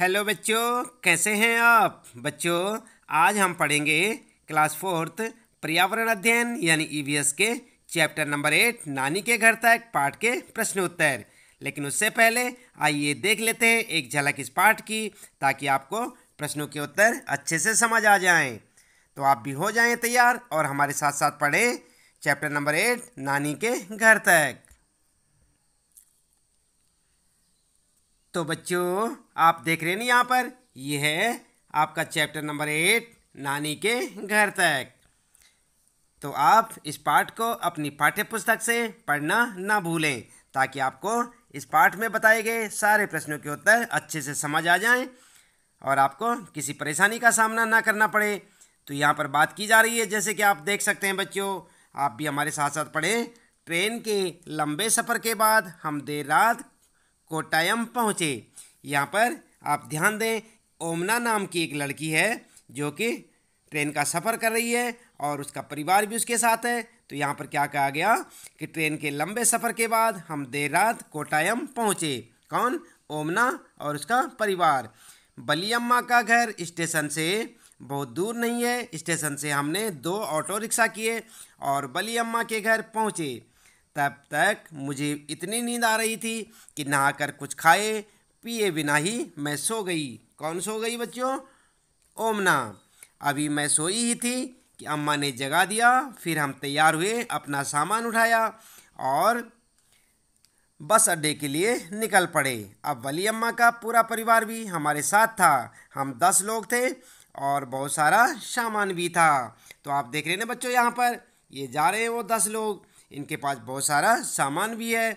hello बच्चों कैसे हैं आप बच्चों आज हम पढ़ेंगे क्लास फोर्थ पर्यावरण अध्ययन यानी ईवीएस e के चैप्टर नंबर एट नानी के घर तक पाठ के प्रश्न उत्तर लेकिन उससे पहले आइए देख लेते हैं एक झलक इस पाठ की ताकि आपको प्रश्नों के उत्तर अच्छे से समझ आ जाएं तो आप भी हो जाएं तैयार और हमारे साथ साथ पढ़ें चैप्टर नंबर एट नानी के घर तक तो बच्चों आप देख रहे हैं यहाँ पर यह है आपका चैप्टर नंबर एट नानी के घर तक तो आप इस पाठ को अपनी पाठ्य पुस्तक से पढ़ना ना भूलें ताकि आपको इस पाठ में बताए गए सारे प्रश्नों के उत्तर अच्छे से समझ आ जाएं और आपको किसी परेशानी का सामना ना करना पड़े तो यहाँ पर बात की जा रही है जैसे कि आप देख सकते हैं बच्चों आप भी हमारे साथ साथ पढ़ें ट्रेन के लंबे सफ़र के बाद हम देर रात कोटायम पहुँचे यहाँ पर आप ध्यान दें ओमना नाम की एक लड़की है जो कि ट्रेन का सफ़र कर रही है और उसका परिवार भी उसके साथ है तो यहाँ पर क्या कहा गया कि ट्रेन के लंबे सफ़र के बाद हम देर रात कोटायम पहुँचे कौन ओमना और उसका परिवार बलियम्मा का घर स्टेशन से बहुत दूर नहीं है स्टेशन से हमने दो ऑटो रिक्शा किए और बलियम्मा के घर पहुँचे तब तक मुझे इतनी नींद आ रही थी कि नहाकर कुछ खाए पिए बिना ही मैं सो गई कौन सो गई बच्चों ओमना अभी मैं सोई ही थी कि अम्मा ने जगा दिया फिर हम तैयार हुए अपना सामान उठाया और बस अड्डे के लिए निकल पड़े अब वली अम्मा का पूरा परिवार भी हमारे साथ था हम दस लोग थे और बहुत सारा सामान भी था तो आप देख रहे ना बच्चों यहाँ पर ये जा रहे हैं वो दस लोग इनके पास बहुत सारा सामान भी है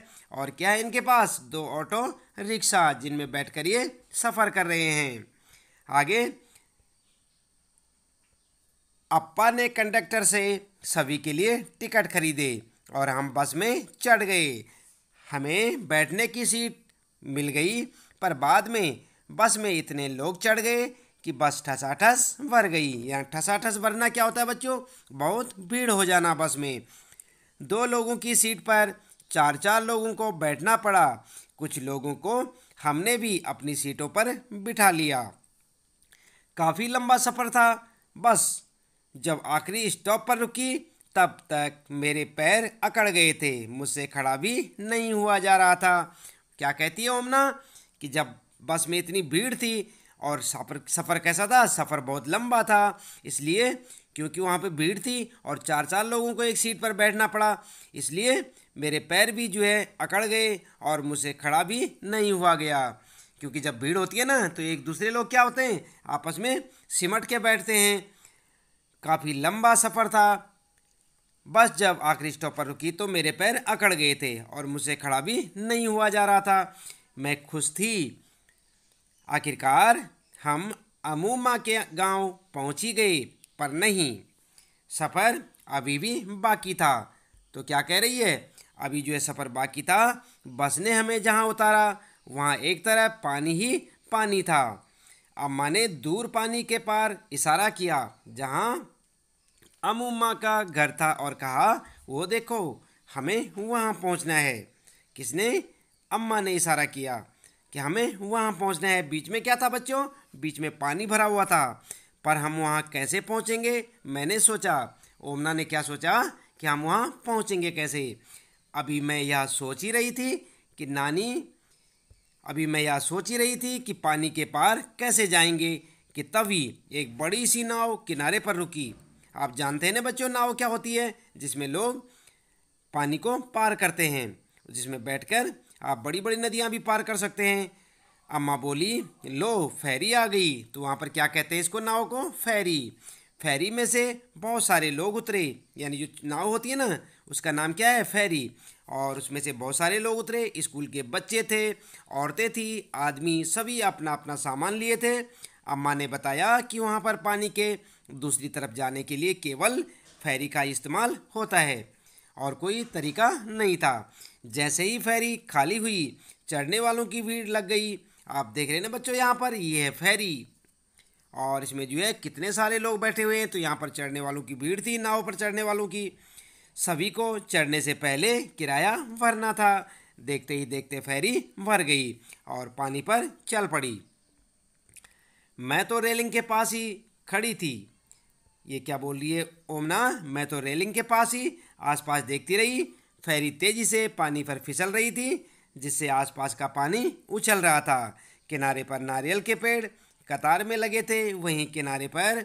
और क्या है इनके पास दो ऑटो रिक्शा जिनमें बैठकर ये सफ़र कर रहे हैं आगे अप्पा ने कंडक्टर से सभी के लिए टिकट खरीदे और हम बस में चढ़ गए हमें बैठने की सीट मिल गई पर बाद में बस में इतने लोग चढ़ गए कि बस ठसा ठस भर गई या ठस भरना क्या होता है बच्चों बहुत भीड़ हो जाना बस में दो लोगों की सीट पर चार चार लोगों को बैठना पड़ा कुछ लोगों को हमने भी अपनी सीटों पर बिठा लिया काफ़ी लंबा सफ़र था बस जब आखिरी स्टॉप पर रुकी तब तक मेरे पैर अकड़ गए थे मुझसे खड़ा भी नहीं हुआ जा रहा था क्या कहती है ओमना कि जब बस में इतनी भीड़ थी और सफ़र सफ़र कैसा था सफ़र बहुत लंबा था इसलिए क्योंकि वहाँ पे भीड़ थी और चार चार लोगों को एक सीट पर बैठना पड़ा इसलिए मेरे पैर भी जो है अकड़ गए और मुझसे खड़ा भी नहीं हुआ गया क्योंकि जब भीड़ होती है ना तो एक दूसरे लोग क्या होते हैं आपस में सिमट के बैठते हैं काफ़ी लंबा सफ़र था बस जब आखिरी स्टॉप पर रुकी तो मेरे पैर अकड़ गए थे और मुझसे खड़ा भी नहीं हुआ जा रहा था मैं खुश थी आखिरकार हम अमूमा के गांव पहुंच ही गए पर नहीं सफ़र अभी भी बाकी था तो क्या कह रही है अभी जो है सफ़र बाकी था बस ने हमें जहाँ उतारा वहाँ एक तरह पानी ही पानी था अम्मा ने दूर पानी के पार इशारा किया जहाँ अमूमा का घर था और कहा वो देखो हमें वहाँ पहुँचना है किसने अम्मा ने इशारा किया कि हमें वहाँ पहुँचना है बीच में क्या था बच्चों बीच में पानी भरा हुआ था पर हम वहाँ कैसे पहुँचेंगे मैंने सोचा ओमना ने क्या सोचा कि हम वहाँ पहुँचेंगे कैसे अभी मैं यह सोच ही रही थी कि नानी अभी मैं यह सोच ही रही थी कि पानी के पार कैसे जाएंगे कि तभी एक बड़ी सी नाव किनारे पर रुकी आप जानते हैं ना बच्चों नाव क्या होती है जिसमें लोग पानी को पार करते हैं जिसमें बैठकर आप बड़ी बड़ी नदियाँ भी पार कर सकते हैं अम्मा बोली लो फैरी आ गई तो वहाँ पर क्या कहते हैं इसको नाव को फैरी फैरी में से बहुत सारे लोग उतरे यानी जो नाव होती है ना उसका नाम क्या है फैरी और उसमें से बहुत सारे लोग उतरे स्कूल के बच्चे थे औरतें थी आदमी सभी अपना अपना सामान लिए थे अम्मा ने बताया कि वहाँ पर पानी के दूसरी तरफ जाने के लिए केवल फैरी का इस्तेमाल होता है और कोई तरीका नहीं था जैसे ही फैरी खाली हुई चढ़ने वालों की भीड़ लग गई आप देख रहे हैं ना बच्चों यहाँ पर ये है फेरी और इसमें जो है कितने सारे लोग बैठे हुए हैं तो यहाँ पर चढ़ने वालों की भीड़ थी नाव पर चढ़ने वालों की सभी को चढ़ने से पहले किराया भरना था देखते ही देखते फेरी भर गई और पानी पर चल पड़ी मैं तो रेलिंग के पास ही खड़ी थी ये क्या बोल रही है ओमना मैं तो रेलिंग के पास ही आसपास देखती रही फेरी तेज़ी से पानी पर फिसल रही थी जिससे आसपास का पानी उछल रहा था किनारे पर नारियल के पेड़ कतार में लगे थे वहीं किनारे पर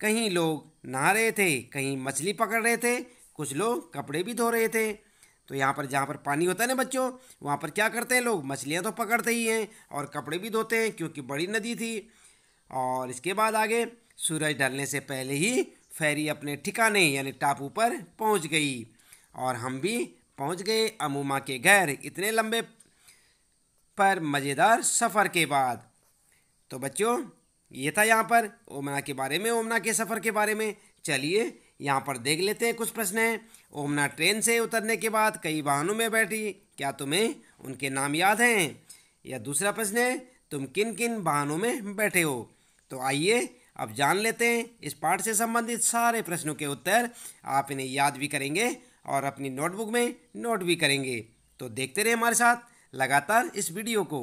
कहीं लोग नहा रहे थे कहीं मछली पकड़ रहे थे कुछ लोग कपड़े भी धो रहे थे तो यहाँ पर जहाँ पर पानी होता है ना बच्चों वहाँ पर क्या करते हैं लोग मछलियाँ तो पकड़ते ही हैं और कपड़े भी धोते हैं क्योंकि बड़ी नदी थी और इसके बाद आगे सूरज ढलने से पहले ही फेरी अपने ठिकाने यानी टापू पर पहुँच गई और हम भी पहुंच गए अमूमा के घर इतने लंबे पर मज़ेदार सफ़र के बाद तो बच्चों ये था यहाँ पर ओमना के बारे में ओमना के सफ़र के बारे में चलिए यहाँ पर देख लेते हैं कुछ प्रश्न हैं ओमना ट्रेन से उतरने के बाद कई वाहनों में बैठी क्या तुम्हें उनके नाम याद हैं या दूसरा प्रश्न है तुम किन किन वाहनों में बैठे हो तो आइए अब जान लेते हैं इस पाठ से संबंधित सारे प्रश्नों के उत्तर आप इन्हें याद भी करेंगे और अपनी नोटबुक में नोट भी करेंगे तो देखते रहे हमारे साथ लगातार इस वीडियो को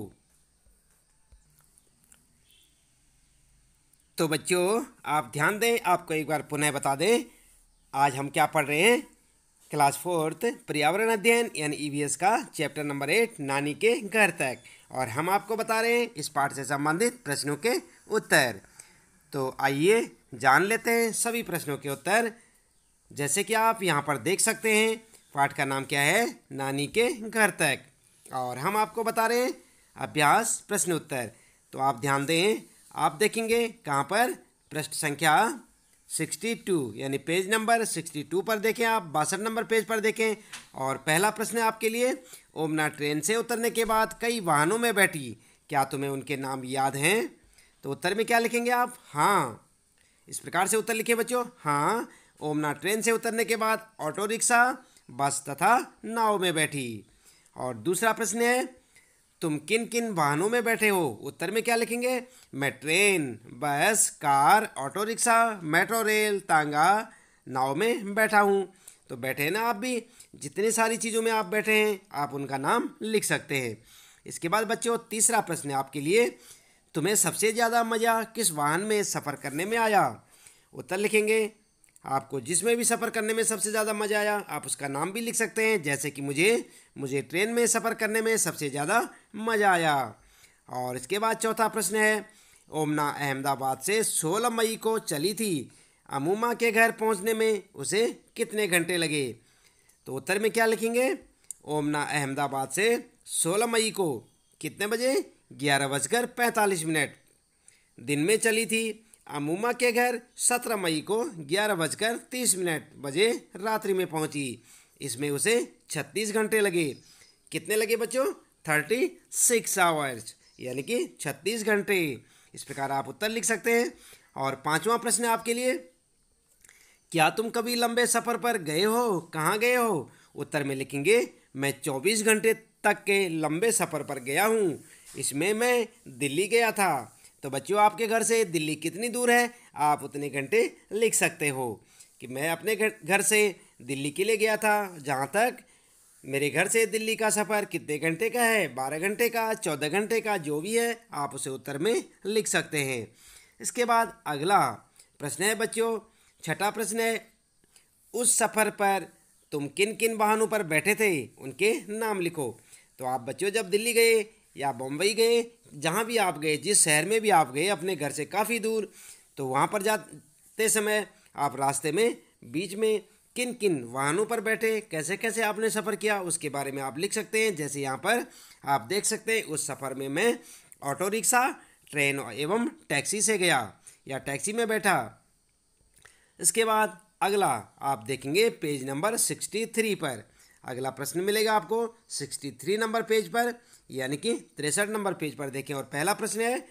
तो बच्चों आप ध्यान दें आपको एक बार पुनः बता दें आज हम क्या पढ़ रहे हैं क्लास फोर्थ पर्यावरण अध्ययन यानी ईवीएस e का चैप्टर नंबर एट नानी के घर तक और हम आपको बता रहे हैं इस पाठ से संबंधित प्रश्नों के उत्तर तो आइए जान लेते हैं सभी प्रश्नों के उत्तर जैसे कि आप यहाँ पर देख सकते हैं पाठ का नाम क्या है नानी के घर तक और हम आपको बता रहे हैं अभ्यास प्रश्न उत्तर तो आप ध्यान दें आप देखेंगे कहाँ पर प्रश्न संख्या सिक्सटी टू यानी पेज नंबर सिक्सटी टू पर देखें आप बासठ नंबर पेज पर देखें और पहला प्रश्न है आपके लिए ओमना ट्रेन से उतरने के बाद कई वाहनों में बैठी क्या तुम्हें उनके नाम याद हैं तो उत्तर में क्या लिखेंगे आप हाँ इस प्रकार से उत्तर लिखे बच्चों हाँ ओमना ट्रेन से उतरने के बाद ऑटो रिक्शा बस तथा नाव में बैठी और दूसरा प्रश्न है तुम किन किन वाहनों में बैठे हो उत्तर में क्या लिखेंगे मैं train bus car auto rickshaw metro rail तांगा नाव में बैठा हूँ तो बैठे हैं ना आप भी जितनी सारी चीज़ों में आप बैठे हैं आप उनका नाम लिख सकते हैं इसके बाद बच्चों तीसरा प्रश्न है आपके लिए तुम्हें सबसे ज़्यादा मज़ा किस वाहन में सफ़र करने में आया उत्तर लिखेंगे आपको जिसमें भी सफ़र करने में सबसे ज़्यादा मज़ा आया आप उसका नाम भी लिख सकते हैं जैसे कि मुझे मुझे ट्रेन में सफ़र करने में सबसे ज़्यादा मज़ा आया और इसके बाद चौथा प्रश्न है ओमना अहमदाबाद से 16 मई को चली थी अमूमा के घर पहुंचने में उसे कितने घंटे लगे तो उत्तर में क्या लिखेंगे ओमना अहमदाबाद से 16 मई को कितने बजे ग्यारह बजकर पैंतालीस मिनट दिन में चली थी अमूमा के घर सत्रह मई को ग्यारह बजकर तीस मिनट बजे रात्रि में पहुंची इसमें उसे छत्तीस घंटे लगे कितने लगे बच्चों थर्टी सिक्स आवर्स यानी कि छत्तीस घंटे इस प्रकार आप उत्तर लिख सकते हैं और पांचवा प्रश्न आपके लिए क्या तुम कभी लंबे सफ़र पर गए हो कहाँ गए हो उत्तर में लिखेंगे मैं चौबीस घंटे तक के लंबे सफ़र पर गया हूँ इसमें मैं दिल्ली गया था तो बच्चों आपके घर से दिल्ली कितनी दूर है आप उतने घंटे लिख सकते हो कि मैं अपने घर से दिल्ली के लिए गया था जहाँ तक मेरे घर से दिल्ली का सफ़र कितने घंटे का है बारह घंटे का चौदह घंटे का जो भी है आप उसे उत्तर में लिख सकते हैं इसके बाद अगला प्रश्न है बच्चों छठा प्रश्न है उस सफ़र पर तुम किन किन वाहनों पर बैठे थे उनके नाम लिखो तो आप बच्चों जब दिल्ली गए या बम्बई गए जहाँ भी आप गए जिस शहर में भी आप गए अपने घर से काफ़ी दूर तो वहाँ पर जाते समय आप रास्ते में बीच में किन किन वाहनों पर बैठे कैसे कैसे आपने सफ़र किया उसके बारे में आप लिख सकते हैं जैसे यहाँ पर आप देख सकते हैं उस सफ़र में मैं ऑटो रिक्शा ट्रेन एवं टैक्सी से गया या टैक्सी में बैठा इसके बाद अगला आप देखेंगे पेज नंबर सिक्सटी थ्री पर अगला प्रश्न मिलेगा आपको सिक्सटी थ्री नंबर पेज पर यानी कि तिरसठ नंबर पेज पर देखें और पहला प्रश्न है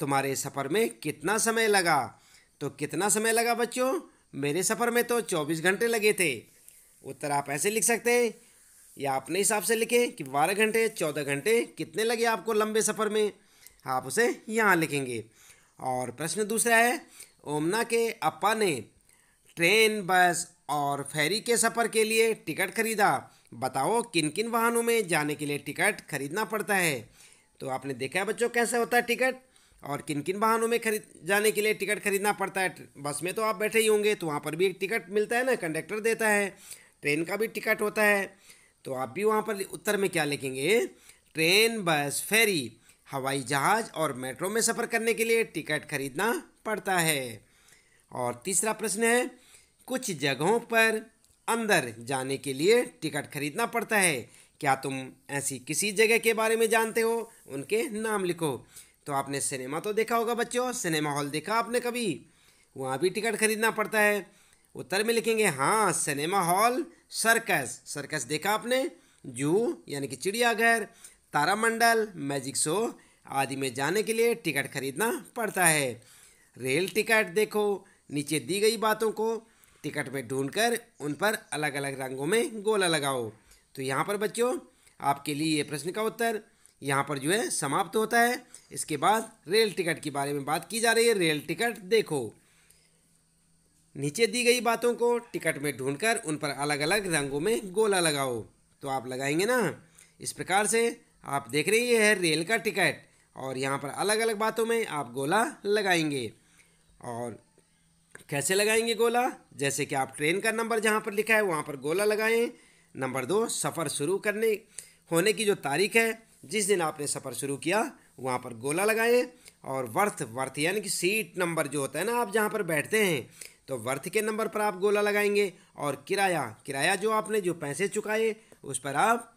तुम्हारे सफ़र में कितना समय लगा तो कितना समय लगा बच्चों मेरे सफ़र में तो चौबीस घंटे लगे थे उत्तर आप ऐसे लिख सकते हैं या अपने हिसाब से लिखें कि बारह घंटे चौदह घंटे कितने लगे आपको लंबे सफ़र में आप उसे यहाँ लिखेंगे और प्रश्न दूसरा है ओमना के अपा ने ट्रेन बस और फेरी के सफ़र के लिए टिकट खरीदा बताओ किन किन वाहनों में जाने के लिए टिकट खरीदना पड़ता है तो आपने देखा है बच्चों कैसे होता है टिकट और किन किन वाहनों में खरीद जाने के लिए टिकट खरीदना पड़ता है बस में तो आप बैठे ही होंगे तो वहाँ पर भी एक टिकट मिलता है ना कंडक्टर देता है ट्रेन का भी टिकट होता है तो आप भी वहाँ पर उत्तर में क्या लिखेंगे ट्रेन बस फेरी हवाई जहाज़ और मेट्रो में सफ़र करने के लिए टिकट खरीदना पड़ता है और तीसरा प्रश्न है कुछ जगहों पर अंदर जाने के लिए टिकट खरीदना पड़ता है क्या तुम ऐसी किसी जगह के बारे में जानते हो उनके नाम लिखो तो आपने सिनेमा तो देखा होगा बच्चों सिनेमा हॉल देखा आपने कभी वहाँ भी टिकट खरीदना पड़ता है उत्तर में लिखेंगे हाँ सिनेमा हॉल सर्कस सर्कस देखा आपने जू यानी कि चिड़ियाघर तारामंडल मैजिक शो आदि में जाने के लिए टिकट खरीदना पड़ता है रेल टिकट देखो नीचे दी गई बातों को टिकट में ढूंढकर उन पर अलग अलग रंगों में गोला लगाओ तो यहाँ पर बच्चों आपके लिए ये प्रश्न का उत्तर यहाँ पर जो है समाप्त होता है इसके बाद रेल टिकट के बारे में बात की जा रही है रेल टिकट देखो नीचे दी गई बातों को टिकट में ढूंढकर उन पर अलग अलग रंगों में गोला लगाओ तो आप लगाएंगे ना इस प्रकार से आप देख रहे ये है रेल का टिकट और यहाँ पर अलग अलग बातों में आप गोला लगाएंगे और कैसे लगाएंगे गोला जैसे कि आप ट्रेन का नंबर जहाँ पर लिखा है वहाँ पर गोला लगाएं नंबर दो सफ़र शुरू करने होने की जो तारीख है जिस दिन आपने सफ़र शुरू किया वहाँ पर गोला लगाएं और वर्थ वर्थ यानी कि सीट नंबर जो होता है ना आप जहाँ पर बैठते हैं तो वर्थ के नंबर पर आप गोला लगाएंगे और किराया किराया जो आपने जो पैसे चुकाए उस पर आप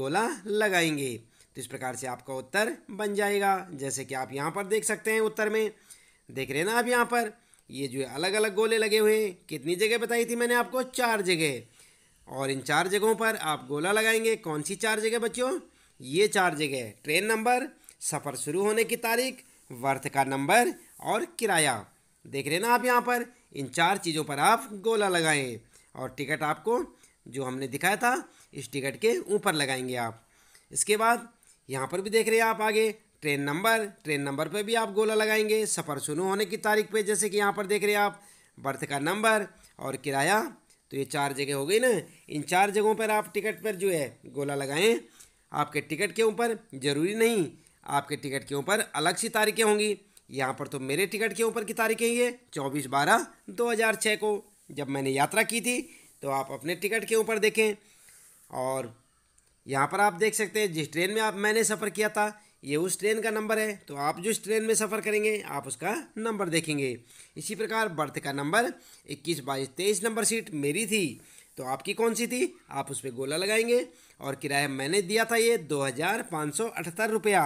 गोला लगाएंगे तो इस प्रकार से आपका उत्तर बन जाएगा जैसे कि आप यहाँ पर देख सकते हैं उत्तर में देख रहे हैं ना आप यहाँ पर ये जो अलग अलग गोले लगे हुए हैं कितनी जगह बताई थी मैंने आपको चार जगह और इन चार जगहों पर आप गोला लगाएंगे कौन सी चार जगह बच्चों ये चार जगह ट्रेन नंबर सफ़र शुरू होने की तारीख वर्थ का नंबर और किराया देख रहे ना आप यहाँ पर इन चार चीज़ों पर आप गोला लगाएं और टिकट आपको जो हमने दिखाया था इस टिकट के ऊपर लगाएंगे आप इसके बाद यहाँ पर भी देख रहे हैं आप आगे ट्रेन नंबर ट्रेन नंबर पे भी आप गोला लगाएंगे सफ़र शुरू होने की तारीख पे जैसे कि यहाँ पर देख रहे हैं आप बर्थ का नंबर और किराया तो ये चार जगह हो गई ना इन चार जगहों पर आप टिकट पर जो है गोला लगाएं आपके टिकट के ऊपर ज़रूरी नहीं आपके टिकट के ऊपर अलग सी तारीखें होंगी यहाँ पर तो मेरे टिकट के ऊपर की तारीखें ये चौबीस बारह दो हज़ार छः को जब मैंने यात्रा की थी तो आप अपने टिकट के ऊपर देखें और यहाँ पर आप देख सकते हैं जिस ट्रेन में आप मैंने सफ़र किया था ये उस ट्रेन का नंबर है तो आप जिस ट्रेन में सफ़र करेंगे आप उसका नंबर देखेंगे इसी प्रकार बर्थ का नंबर इक्कीस बाईस तेईस नंबर सीट मेरी थी तो आपकी कौन सी थी आप उस पर गोला लगाएंगे और किराया मैंने दिया था ये दो हज़ार पाँच सौ अठहत्तर रुपया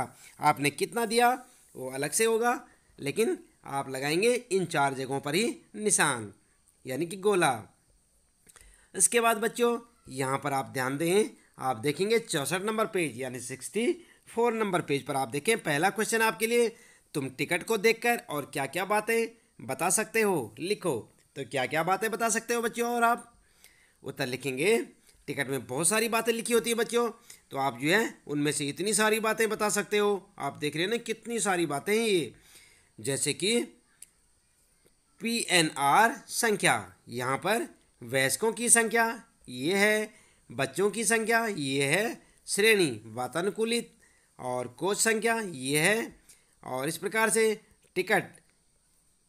आपने कितना दिया वो अलग से होगा लेकिन आप लगाएंगे इन चार जगहों पर ही निशान यानी कि गोला इसके बाद बच्चों यहाँ पर आप ध्यान दें आप देखेंगे चौंसठ नंबर पेज यानी सिक्सटी फोर नंबर पेज पर आप देखें पहला क्वेश्चन आपके लिए तुम टिकट को देखकर और क्या क्या बातें बता सकते हो लिखो तो क्या क्या बातें बता सकते हो बच्चों और आप उत्तर लिखेंगे टिकट में बहुत सारी बातें लिखी होती है बच्चों तो आप जो है उनमें से इतनी सारी बातें बता सकते हो आप देख रहे हैं ना कितनी सारी बातें हैं ये जैसे कि पी एन आर संख्या यहाँ पर वयस्कों की संख्या ये है बच्चों की संख्या ये है श्रेणी वातानुकूलित और कोच संख्या ये है और इस प्रकार से टिकट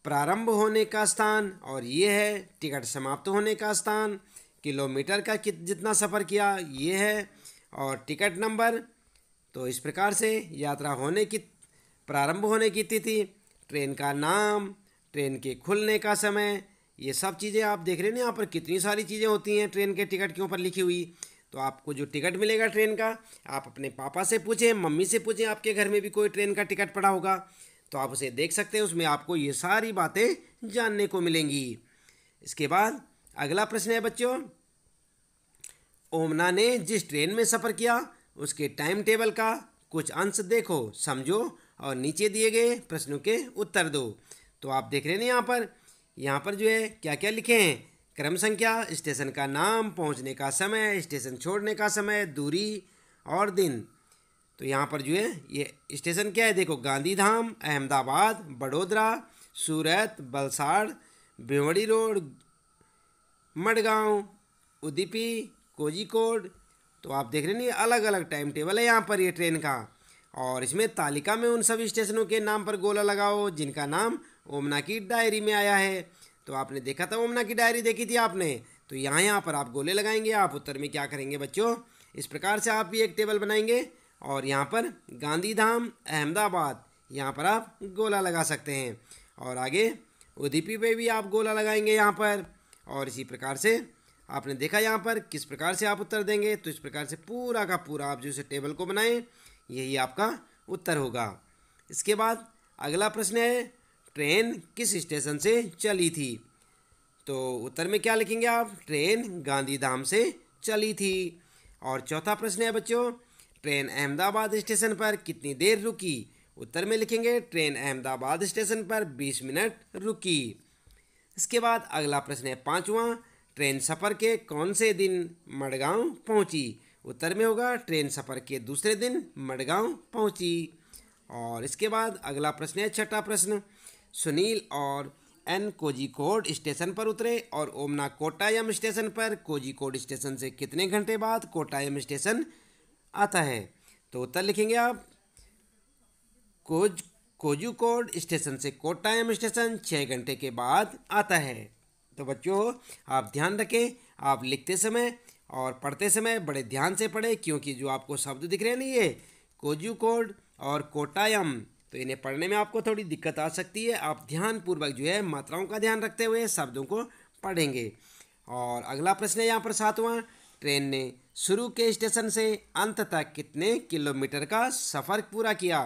प्रारंभ होने का स्थान और ये है टिकट समाप्त होने का स्थान किलोमीटर का कित जितना सफ़र किया ये है और टिकट नंबर तो इस प्रकार से यात्रा होने की प्रारंभ होने की तिथि ट्रेन का नाम ट्रेन के खुलने का समय ये सब चीज़ें आप देख रहे हैं ना यहाँ पर कितनी सारी चीज़ें होती हैं ट्रेन के टिकट के ऊपर लिखी हुई तो आपको जो टिकट मिलेगा ट्रेन का आप अपने पापा से पूछें मम्मी से पूछें आपके घर में भी कोई ट्रेन का टिकट पड़ा होगा तो आप उसे देख सकते हैं उसमें आपको ये सारी बातें जानने को मिलेंगी इसके बाद अगला प्रश्न है बच्चों ओमना ने जिस ट्रेन में सफ़र किया उसके टाइम टेबल का कुछ अंश देखो समझो और नीचे दिए गए प्रश्नों के उत्तर दो तो आप देख रहे हैं यहाँ पर यहाँ पर जो है क्या क्या लिखे हैं क्रम संख्या स्टेशन का नाम पहुंचने का समय स्टेशन छोड़ने का समय दूरी और दिन तो यहाँ पर जो है ये स्टेशन क्या है देखो गांधीधाम अहमदाबाद बड़ोदरा सूरत बलसाड़ भिवड़ी रोड मडगांव उदीपी कोजिकोड तो आप देख रहे नहीं अलग अलग टाइम टेबल है यहाँ पर ये ट्रेन का और इसमें तालिका में उन सभी स्टेशनों के नाम पर गोला लगाओ जिनका नाम ओमना की डायरी में आया है तो आपने देखा था ओमना की डायरी देखी थी आपने तो यहाँ यहाँ पर आप गोले लगाएंगे आप उत्तर में क्या करेंगे बच्चों इस प्रकार से आप भी एक टेबल बनाएंगे और यहाँ पर गांधी धाम अहमदाबाद यहाँ पर आप गोला लगा सकते हैं और आगे उदीपी पे भी आप गोला लगाएंगे यहाँ पर और इसी प्रकार से आपने देखा यहाँ पर किस प्रकार से आप उत्तर देंगे तो इस प्रकार से पूरा का पूरा आप जो इसे टेबल को बनाएं यही आपका उत्तर होगा इसके बाद अगला प्रश्न है ट्रेन किस स्टेशन से चली थी तो उत्तर में क्या लिखेंगे आप ट्रेन गांधीधाम से चली थी और चौथा प्रश्न है बच्चों ट्रेन अहमदाबाद स्टेशन पर कितनी देर रुकी उत्तर में लिखेंगे ट्रेन अहमदाबाद स्टेशन पर बीस मिनट रुकी इसके बाद अगला प्रश्न है पाँचवा ट्रेन सफ़र के कौन से दिन मडगांव पहुंची उत्तर में होगा ट्रेन सफ़र के दूसरे दिन मडगांव पहुंची और इसके बाद अगला प्रश्न है छठा प्रश्न सुनील और एन कोजिकोड स्टेशन पर उतरे और ओमना कोटायम स्टेशन पर कोजिकोड स्टेशन से कितने घंटे बाद कोटायम स्टेशन आता है तो उत्तर लिखेंगे आप कोज कोजूकोड स्टेशन से कोटायम स्टेशन छः घंटे के बाद आता है तो बच्चों आप ध्यान रखें आप लिखते समय और पढ़ते समय बड़े ध्यान से पढ़ें क्योंकि जो आपको शब्द दिख रहे हैं ना ये कोजुकोड और कोटायम तो इन्हें पढ़ने में आपको थोड़ी दिक्कत आ सकती है आप ध्यानपूर्वक जो है मात्राओं का ध्यान रखते हुए शब्दों को पढ़ेंगे और अगला प्रश्न है यहाँ पर सातवां ट्रेन ने शुरू के स्टेशन से अंत तक कितने किलोमीटर का सफ़र पूरा किया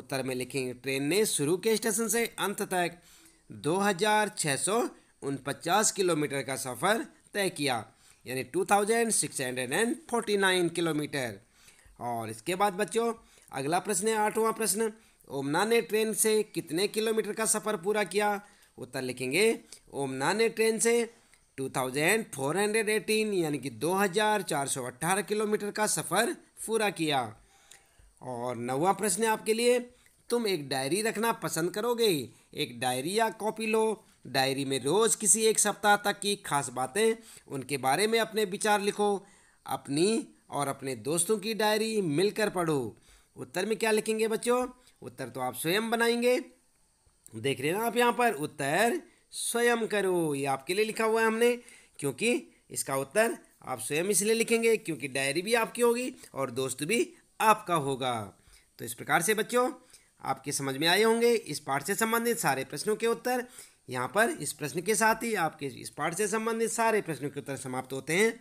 उत्तर में लिखेंगे ट्रेन ने शुरू के स्टेशन से अंत तक दो हज़ार छः सौ उनपचास किलोमीटर का सफ़र तय किया यानी two thousand six hundred and forty nine kilometre और इसके बाद बच्चों अगला प्रश्न है आठवां प्रश्न ओमना ने ट्रेन से कितने किलोमीटर का सफ़र पूरा किया उत्तर लिखेंगे ओमना ने ट्रेन से 2418 यानी कि 2418 किलोमीटर का सफ़र पूरा किया और नवा प्रश्न आपके लिए तुम एक डायरी रखना पसंद करोगे एक डायरी या कॉपी लो डायरी में रोज़ किसी एक सप्ताह तक की खास बातें उनके बारे में अपने विचार लिखो अपनी और अपने दोस्तों की डायरी मिलकर पढ़ो उत्तर में क्या लिखेंगे बच्चों उत्तर तो आप स्वयं बनाएंगे देख रहे हैं ना आप यहाँ पर उत्तर स्वयं करो ये आपके लिए लिखा हुआ है हमने क्योंकि इसका उत्तर आप स्वयं इसलिए लिखेंगे क्योंकि डायरी भी आपकी होगी और दोस्त भी आपका होगा तो इस प्रकार से बच्चों आपके समझ में आए होंगे इस पाठ से संबंधित सारे प्रश्नों के उत्तर यहाँ पर इस प्रश्न के साथ ही आपके इस पाठ से संबंधित सारे प्रश्नों के उत्तर समाप्त होते हैं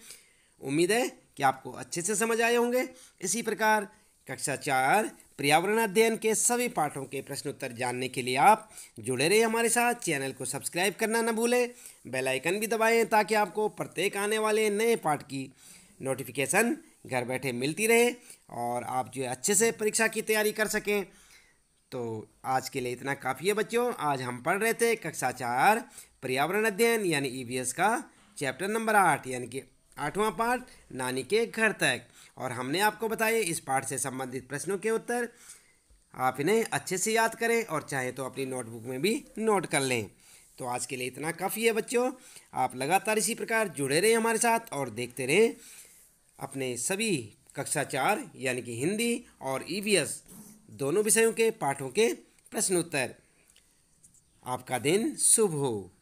उम्मीद है कि आपको अच्छे से समझ आए होंगे इसी प्रकार कक्षा चार पर्यावरण अध्ययन के सभी पाठों के प्रश्नोत्तर जानने के लिए आप जुड़े रहें हमारे साथ चैनल को सब्सक्राइब करना न भूलें बेल आइकन भी दबाएं ताकि आपको प्रत्येक आने वाले नए पाठ की नोटिफिकेशन घर बैठे मिलती रहे और आप जो है अच्छे से परीक्षा की तैयारी कर सकें तो आज के लिए इतना काफ़ी है बच्चों आज हम पढ़ रहे थे कक्षा चार पर्यावरण अध्ययन यानी ई e का चैप्टर नंबर आठ यानी कि आठवां पाठ नानी के घर तक और हमने आपको बताए इस पाठ से संबंधित प्रश्नों के उत्तर आप इन्हें अच्छे से याद करें और चाहे तो अपनी नोटबुक में भी नोट कर लें तो आज के लिए इतना काफ़ी है बच्चों आप लगातार इसी प्रकार जुड़े रहें हमारे साथ और देखते रहें अपने सभी कक्षा चार यानी कि हिंदी और ई e दोनों विषयों के पाठों के प्रश्नोत्तर आपका दिन शुभ हो